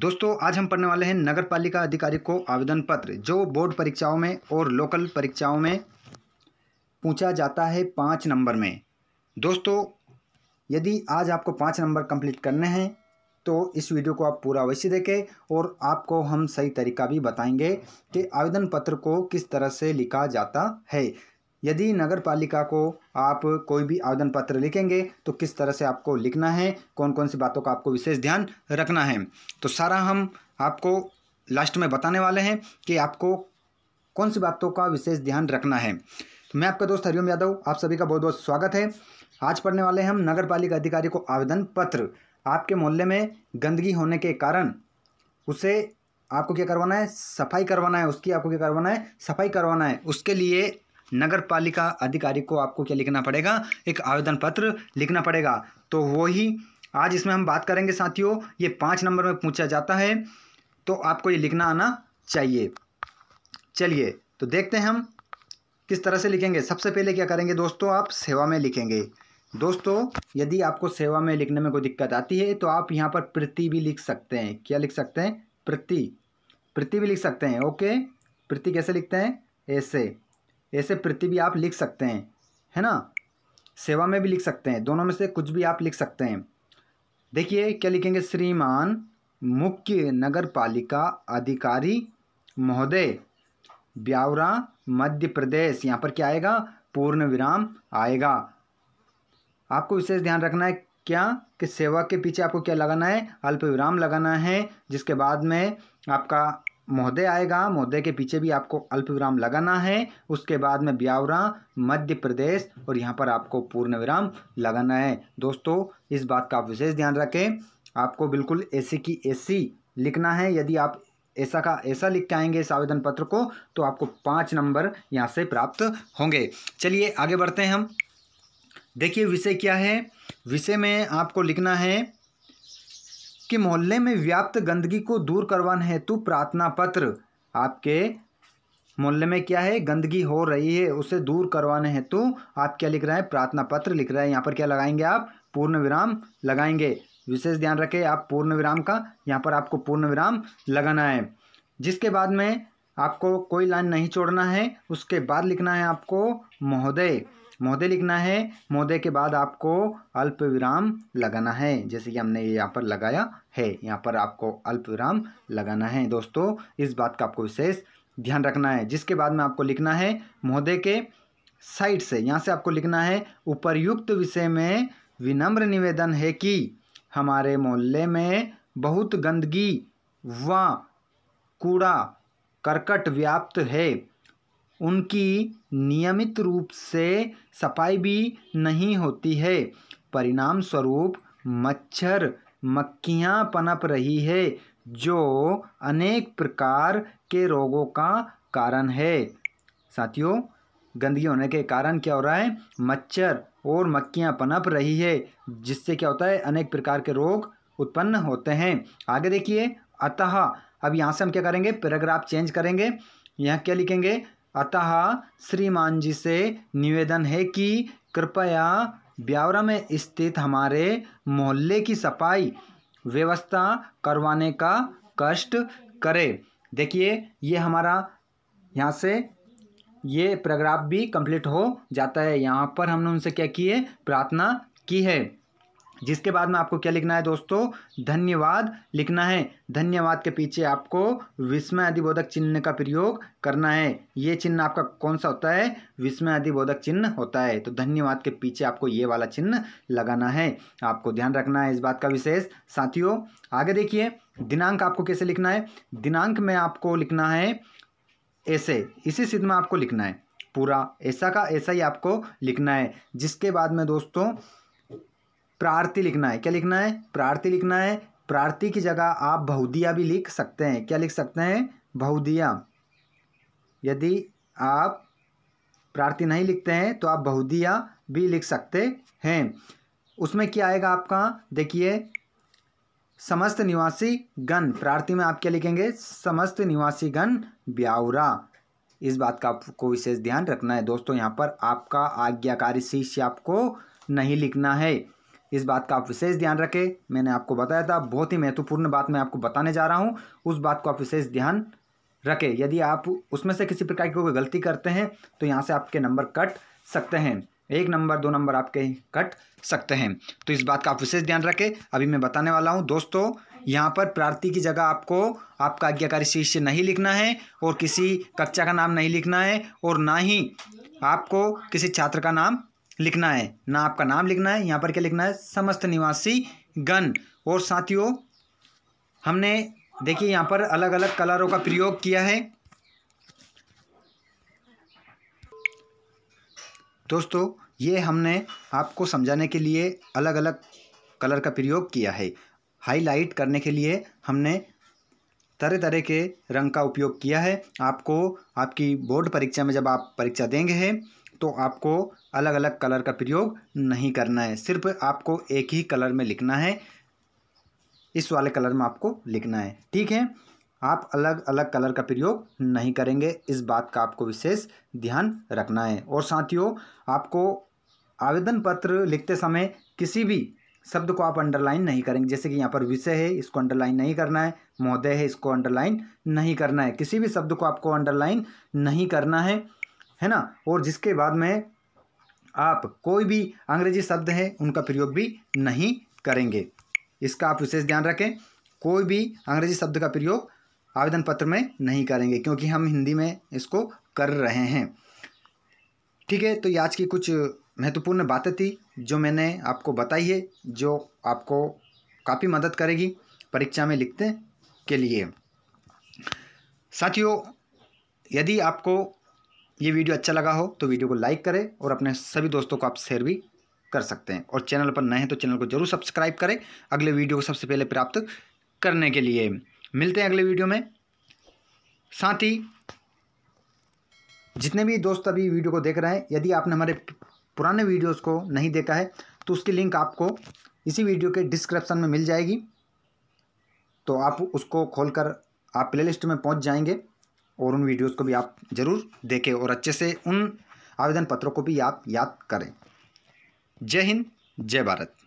दोस्तों आज हम पढ़ने वाले हैं नगर पालिका अधिकारी को आवेदन पत्र जो बोर्ड परीक्षाओं में और लोकल परीक्षाओं में पूछा जाता है पाँच नंबर में दोस्तों यदि आज आपको पाँच नंबर कंप्लीट करने हैं तो इस वीडियो को आप पूरा अवश्य देखें और आपको हम सही तरीका भी बताएंगे कि आवेदन पत्र को किस तरह से लिखा जाता है यदि नगर पालिका को आप कोई भी आवेदन पत्र लिखेंगे तो किस तरह से आपको लिखना है कौन कौन सी बातों का आपको विशेष ध्यान रखना है तो सारा हम आपको लास्ट में बताने वाले हैं कि आपको कौन सी बातों का विशेष ध्यान रखना है तो मैं आपका दोस्त हरिओम यादव आप सभी का बहुत बहुत स्वागत है आज पढ़ने वाले हैं हम नगर पालिका अधिकारी को आवेदन पत्र आपके मोहल्ले में गंदगी होने के कारण उसे आपको क्या करवाना है सफाई करवाना है उसकी आपको क्या करवाना है सफाई करवाना है उसके लिए नगर पालिका अधिकारी को आपको क्या लिखना पड़ेगा एक आवेदन पत्र लिखना पड़ेगा तो वही आज इसमें हम बात करेंगे साथियों ये पाँच नंबर में पूछा जाता है तो आपको ये लिखना आना चाहिए चलिए तो देखते हैं हम किस तरह से लिखेंगे सबसे पहले क्या करेंगे दोस्तों आप सेवा में लिखेंगे दोस्तों यदि आपको सेवा में लिखने में कोई दिक्कत आती है तो आप यहाँ पर प्रति भी लिख सकते हैं क्या लिख सकते हैं प्रति प्रति भी लिख सकते हैं ओके प्रति कैसे लिखते हैं ऐसे ऐसे प्रति भी आप लिख सकते हैं है ना सेवा में भी लिख सकते हैं दोनों में से कुछ भी आप लिख सकते हैं देखिए क्या लिखेंगे श्रीमान मुख्य नगर पालिका अधिकारी महोदय ब्यावरा मध्य प्रदेश यहाँ पर क्या आएगा पूर्ण विराम आएगा आपको विशेष ध्यान रखना है क्या कि सेवा के पीछे आपको क्या लगाना है अल्प विराम लगाना है जिसके बाद में आपका महोदय आएगा महोदय के पीछे भी आपको अल्प विराम लगाना है उसके बाद में ब्यावरा मध्य प्रदेश और यहाँ पर आपको पूर्ण विराम लगाना है दोस्तों इस बात का आप विशेष ध्यान रखें आपको बिल्कुल ऐसी की ऐसी लिखना है यदि आप ऐसा का ऐसा लिख के आएंगे इस आवेदन पत्र को तो आपको पाँच नंबर यहाँ से प्राप्त होंगे चलिए आगे बढ़ते हैं हम देखिए विषय क्या है विषय में आपको लिखना है कि मोहल्ले में व्याप्त गंदगी को दूर करवाने हेतु प्रार्थना पत्र आपके मोहल्ले में क्या है गंदगी हो रही है उसे दूर करवाने हेतु आप क्या लिख रहे हैं प्रार्थना पत्र लिख रहे हैं यहाँ पर क्या लगाएंगे आप पूर्ण विराम लगाएंगे विशेष ध्यान रखें आप पूर्ण विराम का यहाँ पर आपको पूर्ण विराम लगाना है जिसके बाद में आपको कोई लाइन नहीं छोड़ना है उसके बाद लिखना है आपको महोदय महोदय लिखना है महोदय के बाद आपको अल्प विराम लगाना है जैसे कि हमने यहाँ पर लगाया है यहाँ पर आपको अल्प विराम लगाना है दोस्तों इस बात का आपको विशेष ध्यान रखना है जिसके बाद में आपको लिखना है महोदय के साइड से यहाँ से आपको लिखना है उपरयुक्त विषय में विनम्र निवेदन है कि हमारे मोहल्ले में बहुत गंदगी व कूड़ा कर्कट व्याप्त है उनकी नियमित रूप से सफाई भी नहीं होती है परिणाम स्वरूप मच्छर मक्खियाँ पनप रही है जो अनेक प्रकार के रोगों का कारण है साथियों गंदगी होने के कारण क्या हो रहा है मच्छर और मक्खियाँ पनप रही है जिससे क्या होता है अनेक प्रकार के रोग उत्पन्न होते हैं आगे देखिए अतः अब यहाँ से हम क्या करेंगे पैराग्राफ चेंज करेंगे यहाँ क्या लिखेंगे अतः श्रीमान जी से निवेदन है कि कृपया ब्यावरा में स्थित हमारे मोहल्ले की सफाई व्यवस्था करवाने का कष्ट करें देखिए ये हमारा यहाँ से ये पैराग्राफ भी कंप्लीट हो जाता है यहाँ पर हमने उनसे क्या किए प्रार्थना की है जिसके बाद में आपको क्या लिखना है दोस्तों धन्यवाद लिखना है धन्यवाद के पीछे आपको विस्मय अधिबोधक चिन्ह का प्रयोग करना है ये चिन्ह आपका कौन सा होता है विस्मय अधिबोधक चिन्ह होता है तो धन्यवाद के पीछे आपको ये वाला चिन्ह लगाना है आपको ध्यान रखना है इस बात का विशेष साथियों आगे देखिए दिनांक आपको कैसे लिखना है दिनांक में आपको लिखना है ऐसे इसी सिद्ध में आपको लिखना है पूरा ऐसा का ऐसा ही आपको लिखना है जिसके बाद में दोस्तों प्रार्थी लिखना है क्या लिखना है प्रार्थी लिखना है प्रार्थी की जगह आप बहुदिया भी लिख सकते हैं क्या लिख सकते हैं बहुदिया यदि आप प्रार्थी नहीं लिखते हैं तो आप बहुदिया भी लिख सकते हैं उसमें क्या आएगा आपका देखिए समस्त निवासी गण प्रार्थी में आप क्या लिखेंगे समस्त निवासी गण ब्यावरा इस बात का आपको विशेष ध्यान रखना है दोस्तों यहाँ पर आपका आज्ञाकारी शिष्य आपको नहीं लिखना है इस बात का आप विशेष ध्यान रखें मैंने आपको बताया था बहुत ही महत्वपूर्ण बात मैं आपको बताने जा रहा हूँ उस बात को आप विशेष ध्यान रखें यदि आप उसमें से किसी प्रकार की कोई गलती करते हैं तो यहाँ से आपके नंबर कट सकते हैं एक नंबर दो नंबर आपके कट सकते हैं तो इस बात का आप विशेष ध्यान रखें अभी मैं बताने वाला हूँ दोस्तों यहाँ पर प्रार्थी की जगह आपको आपका आज्ञाकारी शिष्य नहीं लिखना है और किसी कक्षा का नाम नहीं लिखना है और ना ही आपको किसी छात्र का नाम लिखना है ना आपका नाम लिखना है यहाँ पर क्या लिखना है समस्त निवासी गण और साथियों हमने देखिए यहाँ पर अलग अलग कलरों का प्रयोग किया है दोस्तों ये हमने आपको समझाने के लिए अलग अलग कलर का प्रयोग किया है हाईलाइट करने के लिए हमने तरह तरह के रंग का उपयोग किया है आपको आपकी बोर्ड परीक्षा में जब आप परीक्षा देंगे हैं तो आपको अलग अलग कलर का प्रयोग नहीं करना है सिर्फ आपको एक ही कलर में लिखना है इस वाले कलर में आपको लिखना है ठीक है आप अलग अलग कलर का प्रयोग नहीं करेंगे इस बात का आपको विशेष ध्यान रखना है और साथियों आपको आवेदन पत्र लिखते समय किसी भी शब्द को आप अंडरलाइन नहीं करेंगे जैसे कि यहाँ पर विषय है इसको अंडरलाइन नहीं करना है महोदय है इसको अंडरलाइन नहीं करना है किसी भी शब्द को आपको अंडरलाइन नहीं करना है है ना और जिसके बाद में आप कोई भी अंग्रेजी शब्द हैं उनका प्रयोग भी नहीं करेंगे इसका आप विशेष ध्यान रखें कोई भी अंग्रेजी शब्द का प्रयोग आवेदन पत्र में नहीं करेंगे क्योंकि हम हिंदी में इसको कर रहे हैं ठीक है तो ये आज की कुछ महत्वपूर्ण बातें थी जो मैंने आपको बताई है जो आपको काफ़ी मदद करेगी परीक्षा में लिखने के लिए साथियों यदि आपको ये वीडियो अच्छा लगा हो तो वीडियो को लाइक करें और अपने सभी दोस्तों को आप शेयर भी कर सकते हैं और चैनल पर नए हैं तो चैनल को जरूर सब्सक्राइब करें अगले वीडियो को सबसे पहले प्राप्त करने के लिए मिलते हैं अगले वीडियो में साथ ही जितने भी दोस्त अभी वीडियो को देख रहे हैं यदि आपने हमारे पुराने वीडियोस को नहीं देखा है तो उसकी लिंक आपको इसी वीडियो के डिस्क्रिप्शन में मिल जाएगी तो आप उसको खोलकर आप प्लेलिस्ट में पहुंच जाएंगे और उन वीडियोज़ को भी आप ज़रूर देखें और अच्छे से उन आवेदन पत्रों को भी आप याद करें जय हिंद जय भारत